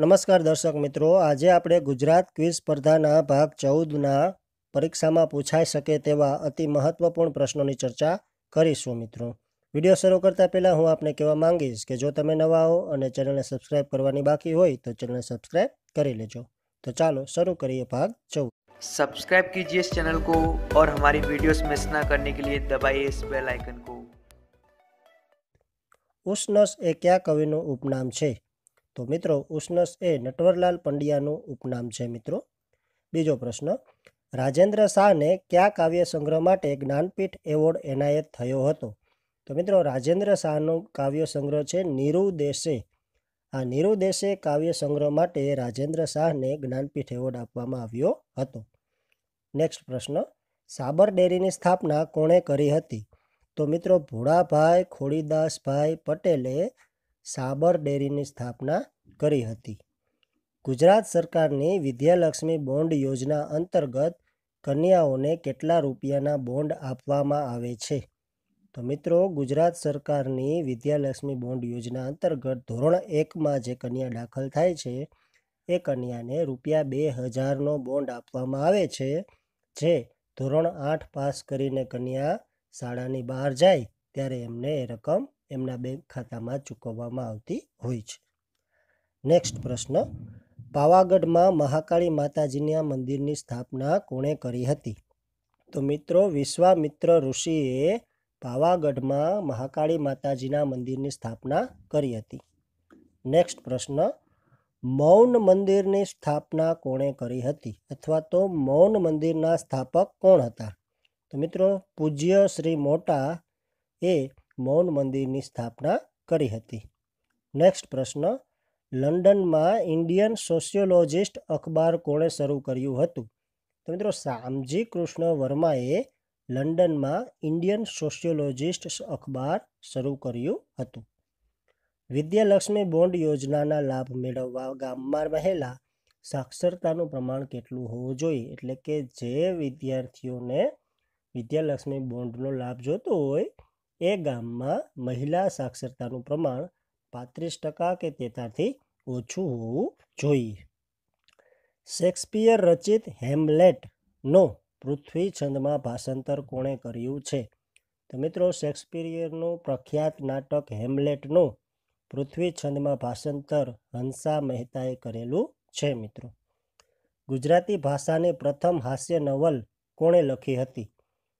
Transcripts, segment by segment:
નમસ્કાર દર્શક મિત્રો આજે આપણે ગુજરાત ક્વિઝ સ્પર્ધાના ભાગ ચૌદના પરીક્ષામાં પૂછાઈ શકે તેવા અતિ મહત્વપૂર્ણ પ્રશ્નોની ચર્ચા કરીશું મિત્રો વિડીયો શરૂ કરતા પહેલાં હું આપને કહેવા માંગીશ કે જો તમે નવા હો અને ચેનલને સબસ્ક્રાઇબ કરવાની બાકી હોય તો ચેનલને સબસ્ક્રાઇબ કરી લેજો તો ચાલો શરૂ કરીએ ભાગ ચૌદ સબસ્ક્રાઇબ કીજીએ ચેનલ કો ઓર और हमारी वीडियोस मिस ना करने के लिए दबाइए इस बेल आइकन ઉષ્ણસ એ કયા કવિનું ઉપનામ છે તો મિત્રો ઉષ્ણસ એ નટવરલાલ પંડ્યાનું ઉપનામ છે મિત્રો બીજો પ્રશ્ન રાજેન્દ્ર શાહને કયા કાવ્ય સંગ્રહ માટે જ્ઞાનપીઠ એવોર્ડ એનાયત થયો હતો તો મિત્રો રાજેન્દ્ર શાહનો કાવ્ય સંગ્રહ છે નિરુદેશે આ દેશે કાવ્ય સંગ્રહ માટે રાજેન્દ્ર શાહને જ્ઞાનપીઠ એવોર્ડ આપવામાં આવ્યો હતો નેક્સ્ટ પ્રશ્ન સાબર ડેરીની સ્થાપના કોણે કરી હતી તો મિત્રો ભોળાભાઈ ખોડીદાસભાઈ પટેલે સાબર ડેરીની સ્થાપના કરી હતી ગુજરાત સરકારની વિદ્યાલક્ષ્મી બોન્ડ યોજના અંતર્ગત કન્યાઓને કેટલા રૂપિયાના બોન્ડ આપવામાં આવે છે તો મિત્રો ગુજરાત સરકારની વિદ્યાલક્ષ્મી બોન્ડ યોજના અંતર્ગત ધોરણ એકમાં જે કન્યા દાખલ થાય છે એ કન્યાને રૂપિયા બે હજારનો બોન્ડ આપવામાં આવે છે જે ધોરણ આઠ પાસ કરીને કન્યા શાળાની બહાર જાય ત્યારે એમને એ રકમ એમના બેંક ખાતામાં ચૂકવવામાં આવતી હોય છે નેક્સ્ટ પ્રશ્ન પાવાગઢમાં મહાકાળી માતાજીના મંદિરની સ્થાપના કોણે કરી હતી તો મિત્રો વિશ્વામિત્ર ઋષિએ પાવાગઢમાં મહાકાળી માતાજીના મંદિરની સ્થાપના કરી હતી નેક્સ્ટ પ્રશ્ન મૌન મંદિરની સ્થાપના કોણે કરી હતી અથવા તો મૌન મંદિરના સ્થાપક કોણ હતા તો મિત્રો પૂજ્ય શ્રી મોટા એ મૌન મંદિરની સ્થાપના કરી હતી નેક્સ્ટ પ્રશ્ન લંડનમાં ઇન્ડિયન સોશિયોલોજિસ્ટ અખબાર કોણે શરૂ કર્યું હતું તો મિત્રો શામજી કૃષ્ણ વર્માએ લંડનમાં ઇન્ડિયન સોશિયોલોજિસ્ટ અખબાર શરૂ કર્યું હતું વિદ્યાલક્ષ્મી બોન્ડ યોજનાના લાભ મેળવવા ગામમાં રહેલા સાક્ષરતાનું પ્રમાણ કેટલું હોવું જોઈએ એટલે કે જે વિદ્યાર્થીઓને વિદ્યાલક્ષ્મી બોન્ડનો લાભ જોતો હોય એ ગામમાં મહિલા સાક્ષરતાનું પ્રમાણ પાંત્રીસ ટકા કે તેતાથી ઓછું હોવું જોઈએ શેક્સપિયર રચિત હેમલેટનો પૃથ્વી છંદમાં ભાષાંતર કોણે કર્યું છે તો મિત્રો શેક્સપિયરનું પ્રખ્યાત નાટક હેમલેટનું પૃથ્વી છંદમાં ભાષાંતર હંસા મહેતાએ કરેલું છે મિત્રો ગુજરાતી ભાષાની પ્રથમ હાસ્ય નવલ કોણે લખી હતી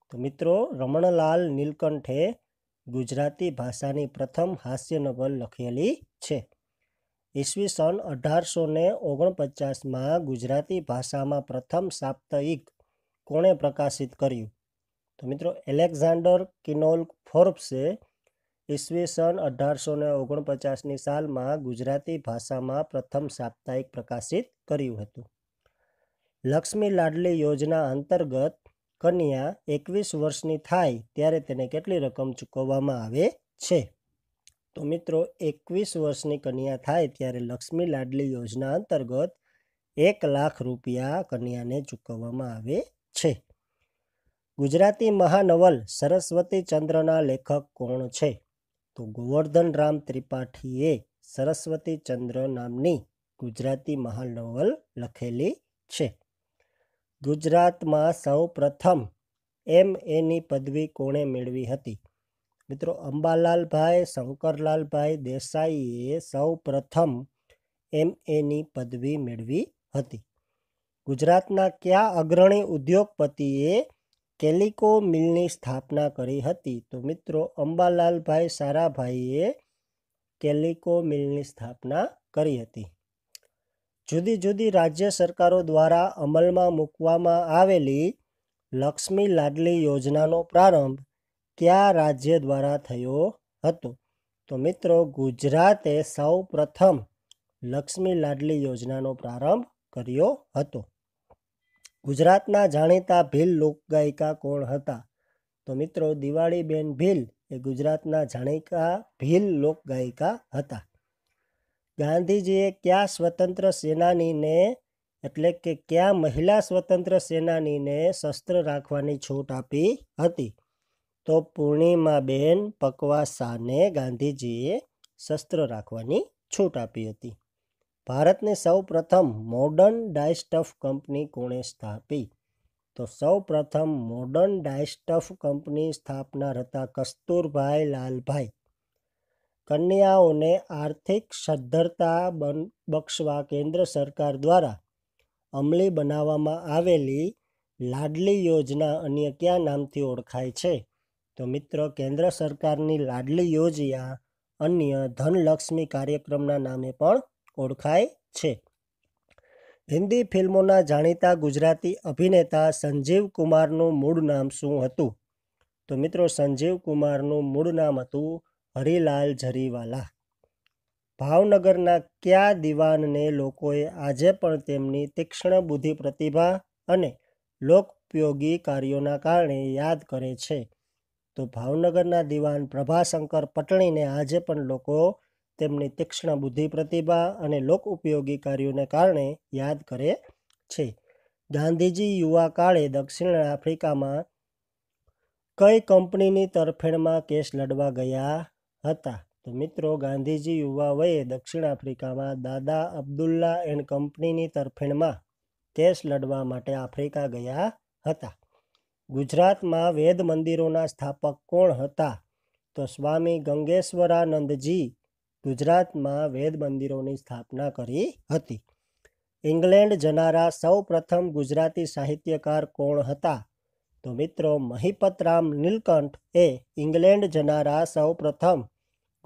તો મિત્રો રમણલાલ નીલકંઠે ગુજરાતી ભાષાની પ્રથમ હાસ્ય નવલ લખેલી છે ઈસવીસન અઢારસો ને ઓગણપચાસમાં ગુજરાતી ભાષામાં પ્રથમ સાપ્તાહિક કોણે પ્રકાશિત કર્યું તો મિત્રો એલેક્ઝાન્ડર કિનોલ ફોર્બ્સે ઈસવીસન અઢારસો ને ઓગણપચાસની સાલમાં ગુજરાતી ભાષામાં પ્રથમ સાપ્તાહિક પ્રકાશિત કર્યું હતું લક્ષ્મી લાડલી યોજના અંતર્ગત કન્યા એકવીસ વર્ષની થાય ત્યારે તેને કેટલી રકમ ચૂકવવામાં આવે છે તો મિત્રો એકવીસ વર્ષની કન્યા થાય ત્યારે લક્ષ્મી લાડલી યોજના અંતર્ગત એક લાખ રૂપિયા કન્યાને ચૂકવવામાં આવે છે ગુજરાતી મહાનવલ સરસ્વતી ચંદ્રના લેખક કોણ છે તો ગોવર્ધન રામ ત્રિપાઠીએ સરસ્વતી ચંદ્ર નામની ગુજરાતી મહાનવલ લખેલી છે ગુજરાતમાં સૌ પ્રથમ એમ એની પદવી કોણે મેળવી હતી મિત્રો અંબાલાલભાઈ શંકરલાલભાઈ દેસાઈએ સૌ પ્રથમ એમ એની પદવી મેળવી હતી ગુજરાતના કયા અગ્રણી ઉદ્યોગપતિએ કેલિકો મિલની સ્થાપના કરી હતી તો મિત્રો અંબાલાલભાઈ સારાભાઈએ કેલિકો મિલની સ્થાપના કરી હતી જુદી જુદી રાજ્ય સરકારો દ્વારા અમલમાં મૂકવામાં આવેલી લક્ષ્મી લાડલી યોજનાનો પ્રારંભ કયા રાજ્ય દ્વારા થયો હતો તો મિત્રો ગુજરાતે સૌ પ્રથમ લક્ષ્મી લાડલી યોજનાનો પ્રારંભ કર્યો હતો ગુજરાતના જાણીતા ભીલ લોકગાયિકા કોણ હતા તો મિત્રો દિવાળીબેન ભીલ એ ગુજરાતના જાણીતા ભીલ લોકગાયિકા હતા ગાંધીજીએ કયા સ્વતંત્ર સેનાનીને એટલે કે ક્યાં મહિલા સ્વતંત્ર સેનાનીને શસ્ત્ર રાખવાની છૂટ આપી હતી તો પૂર્ણિમાબેન પકવાસાને ગાંધીજીએ શસ્ત્ર રાખવાની છૂટ આપી હતી ભારતની સૌ પ્રથમ મોડર્ન ડાયસ્ટફ કંપની કોણે સ્થાપી તો સૌ પ્રથમ મોડર્ન ડાયસ્ટફ કંપની સ્થાપનાર હતા કસ્તુરભાઈ લાલભાઈ કન્યાઓને આર્થિક સદ્ધરતા બન બક્ષવા કેન્દ્ર સરકાર દ્વારા અમલી બનાવવામાં આવેલી લાડલી યોજના અન્ય કયા નામથી ઓળખાય છે તો મિત્રો કેન્દ્ર સરકારની લાડલી યોજના અન્ય ધનલક્ષ્મી કાર્યક્રમના નામે પણ ઓળખાય છે હિન્દી ફિલ્મોના જાણીતા ગુજરાતી અભિનેતા સંજીવ કુમારનું મૂળ નામ શું હતું તો મિત્રો સંજીવ કુમારનું મૂળ નામ હતું હરિલાલ જરીવાલા ભાવનગરના કયા દિવાનને લોકોએ આજે પણ તેમની તીક્ષ્ણ બુદ્ધિ પ્રતિભા અને લોકોપયોગી કાર્યોના કારણે યાદ કરે છે તો ભાવનગરના દિવાન પ્રભાશંકર પટણીને આજે પણ લોકો તેમની તીક્ષ્ણ બુદ્ધિ પ્રતિભા અને લોક ઉપયોગી કાર્યોને કારણે યાદ કરે છે ગાંધીજી યુવા કાળે દક્ષિણ આફ્રિકામાં કઈ કંપનીની તરફેણમાં કેસ લડવા ગયા હતા તો મિત્રો ગાંધીજી યુવા વયે દક્ષિણ આફ્રિકામાં દાદા અબ્દુલ્લા એન્ડ કંપનીની તરફેણમાં કેસ લડવા માટે આફ્રિકા ગયા હતા ગુજરાતમાં વેદ મંદિરોના સ્થાપક કોણ હતા તો સ્વામી ગંગેશ્વરાનંદજી ગુજરાતમાં વેદ મંદિરોની સ્થાપના કરી હતી ઇંગ્લેન્ડ જનારા સૌ પ્રથમ ગુજરાતી સાહિત્યકાર કોણ હતા તો મિત્રો મહિપતરામ નીલકંઠ એ ઇંગ્લેન્ડ જનારા સૌપ્રથમ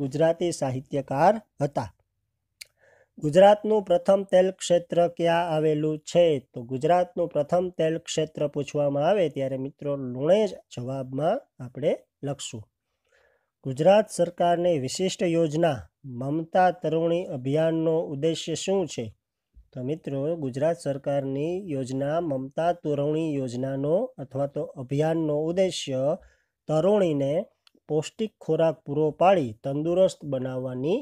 ગુજરાતી સાહિત્યકાર હતા ગુજરાતનું પ્રથમ તેલ ક્ષેત્ર ક્યાં આવેલું છે તો ગુજરાતનું પ્રથમ તેલ ક્ષેત્ર પૂછવામાં આવે ત્યારે મિત્રો લુણેજ જવાબમાં આપણે લખશું ગુજરાત સરકારની વિશિષ્ટ યોજના મમતા તરુણી અભિયાનનો ઉદ્દેશ્ય શું છે તો મિત્રો ગુજરાત સરકારની યોજના મમતા તોરવણી યોજનાનો અથવા તો અભિયાનનો ઉદ્દેશ્ય તરુણીને પૌષ્ટિક ખોરાક પૂરો પાડી તંદુરસ્ત બનાવવાની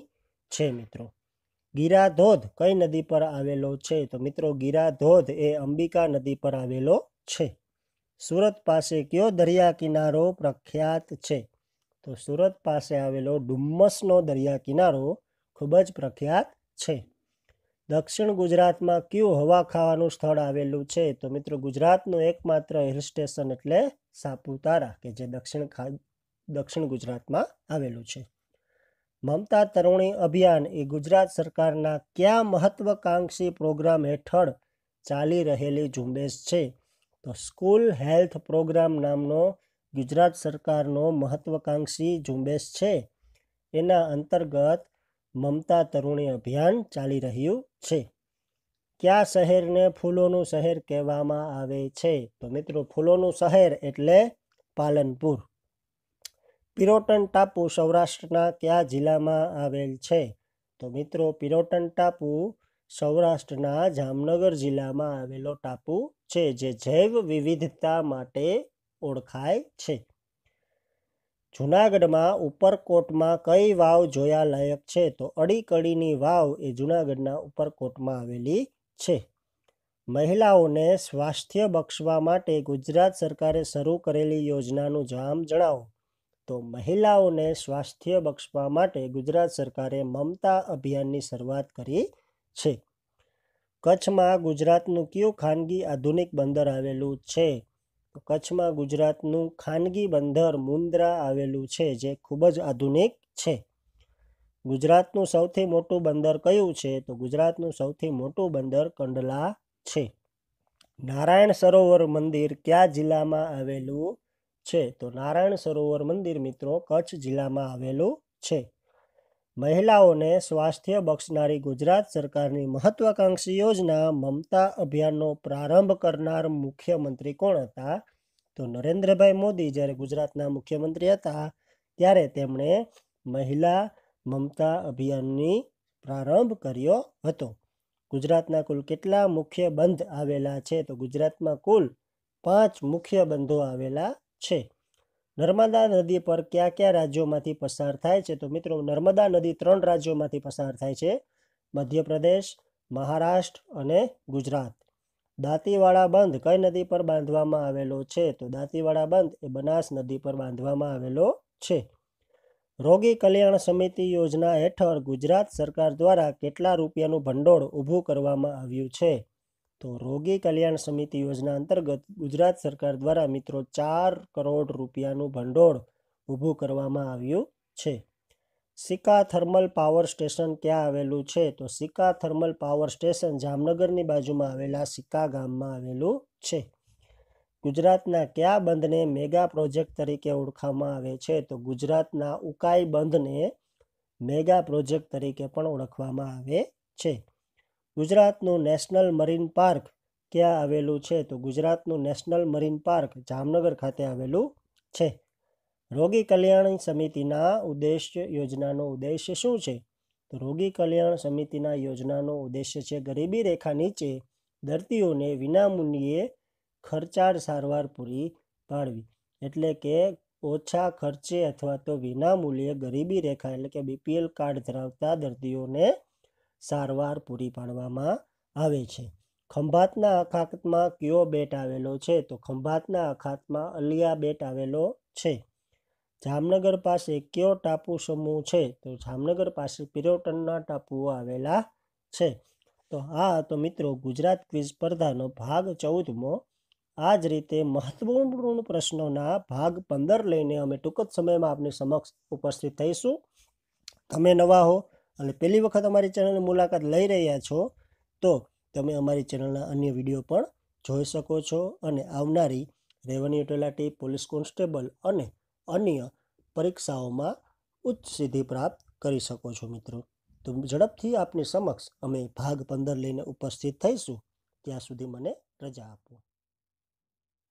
છે મિત્રો ગીરાધોધ કઈ નદી પર આવેલો છે તો મિત્રો ગીરાધોધ એ અંબિકા નદી પર આવેલો છે સુરત પાસે કયો દરિયા કિનારો પ્રખ્યાત છે તો સુરત પાસે આવેલો ડુમ્મસનો દરિયા કિનારો ખૂબ જ પ્રખ્યાત છે દક્ષિણ ગુજરાતમાં કયું હવા ખાવાનું સ્થળ આવેલું છે તો મિત્રો ગુજરાતનું એકમાત્ર હિલ સ્ટેશન એટલે સાપુતારા કે જે દક્ષિણ દક્ષિણ ગુજરાતમાં આવેલું છે મમતા તરુણી અભિયાન એ ગુજરાત સરકારના કયા મહત્વકાંક્ષી પ્રોગ્રામ હેઠળ ચાલી રહેલી ઝુંબેશ છે તો સ્કૂલ હેલ્થ પ્રોગ્રામ નામનો ગુજરાત સરકારનો મહત્વકાંક્ષી ઝુંબેશ છે એના અંતર્ગત મમતા તરુણી અભિયાન ચાલી રહ્યું છે કયા શહેરને ફૂલોનું શહેર કહેવામાં આવે છે તો મિત્રો ફૂલોનું શહેર એટલે પાલનપુર પિરોટન ટાપુ સૌરાષ્ટ્રના કયા જિલ્લામાં આવેલ છે તો મિત્રો પિરોટન ટાપુ સૌરાષ્ટ્રના જામનગર જિલ્લામાં આવેલો ટાપુ છે જે જૈવ વિવિધતા માટે ઓળખાય છે જૂનાગઢમાં ઉપરકોટમાં કઈ વાવ જોયા લાયક છે તો અડીકડીની વાવ એ જૂનાગઢના ઉપરકોટમાં આવેલી છે મહિલાઓને સ્વાસ્થ્ય બક્ષવા માટે ગુજરાત સરકારે શરૂ કરેલી યોજનાનું જામ જણાવો તો મહિલાઓને સ્વાસ્થ્ય બક્ષવા માટે ગુજરાત સરકારે મમતા અભિયાનની શરૂઆત કરી છે કચ્છમાં ગુજરાતનું કયું ખાનગી આધુનિક બંદર આવેલું છે કચ્છમાં ગુજરાતનું ખાનગી બંદર મુન્દ્રા આવેલું છે જે ખૂબ જ આધુનિક છે ગુજરાતનું સૌથી મોટું બંદર કયું છે તો ગુજરાતનું સૌથી મોટું બંદર કંડલા છે નારાયણ સરોવર મંદિર કયા જિલ્લામાં આવેલું છે તો નારાયણ સરોવર મંદિર મિત્રો કચ્છ જિલ્લામાં આવેલું છે મહિલાઓને સ્વાસ્થ્ય બક્ષનારી ગુજરાત સરકારની મહત્વાકાંક્ષી યોજના મમતા અભિયાનનો પ્રારંભ કરનાર મુખ્યમંત્રી કોણ હતા તો નરેન્દ્રભાઈ મોદી જ્યારે ગુજરાતના મુખ્યમંત્રી હતા ત્યારે તેમણે મહિલા મમતા અભિયાનની પ્રારંભ કર્યો હતો ગુજરાતના કુલ કેટલા મુખ્ય બંધ આવેલા છે તો ગુજરાતમાં કુલ પાંચ મુખ્ય બંધો આવેલા છે નર્મદા નદી પર કયા કયા રાજ્યોમાંથી પસાર થાય છે તો મિત્રો નર્મદા નદી ત્રણ રાજ્યોમાંથી પસાર થાય છે મધ્યપ્રદેશ મહારાષ્ટ્ર અને ગુજરાત દાંતીવાડા બંધ કઈ નદી પર બાંધવામાં આવેલો છે તો દાંતીવાડા બંધ એ બનાસ નદી પર બાંધવામાં આવેલો છે રોગી કલ્યાણ સમિતિ યોજના હેઠળ ગુજરાત સરકાર દ્વારા કેટલા રૂપિયાનું ભંડોળ ઊભું કરવામાં આવ્યું છે તો રોગી કલ્યાણ સમિતિ યોજના અંતર્ગત ગુજરાત સરકાર દ્વારા મિત્રો ચાર કરોડ રૂપિયાનું ભંડોળ ઊભું કરવામાં આવ્યું છે સિકા થર્મલ પાવર સ્ટેશન ક્યાં આવેલું છે તો સિકા થર્મલ પાવર સ્ટેશન જામનગરની બાજુમાં આવેલા સિકા ગામમાં આવેલું છે ગુજરાતના કયા બંધને મેગા પ્રોજેક્ટ તરીકે ઓળખવામાં આવે છે તો ગુજરાતના ઉકાઈ બંધને મેગા પ્રોજેક્ટ તરીકે પણ ઓળખવામાં આવે છે ગુજરાતનું નેશનલ મરીન પાર્ક ક્યાં આવેલું છે તો ગુજરાતનું નેશનલ મરીન પાર્ક જામનગર ખાતે આવેલું છે રોગી કલ્યાણ સમિતિના ઉદ્દેશ્ય યોજનાનો ઉદ્દેશ્ય શું છે તો રોગી કલ્યાણ સમિતિના યોજનાનો ઉદ્દેશ્ય છે ગરીબી રેખા નીચે દર્દીઓને વિનામૂલ્યે ખર્ચાળ સારવાર પૂરી પાડવી એટલે કે ઓછા ખર્ચે અથવા તો વિનામૂલ્યે ગરીબી રેખા એટલે કે બીપીએલ કાર્ડ ધરાવતા દર્દીઓને સારવાર પૂરી પાડવામાં આવે છે ખંભાતના અખાતમાં કયો બેટ આવેલો છે તો ખંભાતના અખાતમાં અલિયા બેટ આવેલો છે જામનગર પાસે કયો ટાપુ સમૂહ છે તો જામનગર પાસે પિરોટનના ટાપુઓ આવેલા છે તો આ તો મિત્રો ગુજરાત ક્વિઝ સ્પર્ધાનો ભાગ ચૌદમો આ જ રીતે મહત્વપૂર્ણ પ્રશ્નોના ભાગ પંદર લઈને અમે ટૂંક જ સમયમાં આપની સમક્ષ ઉપસ્થિત થઈશું તમે નવા હો અને પહેલી વખત અમારી ચેનલની મુલાકાત લઈ રહ્યા છો તો તમે અમારી ચેનલના અન્ય વિડીયો પણ જોઈ શકો છો અને આવનારી રેવન્યુ તલાટી પોલીસ કોન્સ્ટેબલ અને અન્ય પરીક્ષાઓમાં ઉચ્ચ સિદ્ધિ પ્રાપ્ત કરી શકો છો મિત્રો તો ઝડપથી આપની સમક્ષ અમે ભાગ પંદર લઈને ઉપસ્થિત થઈશું ત્યાં સુધી મને રજા આપો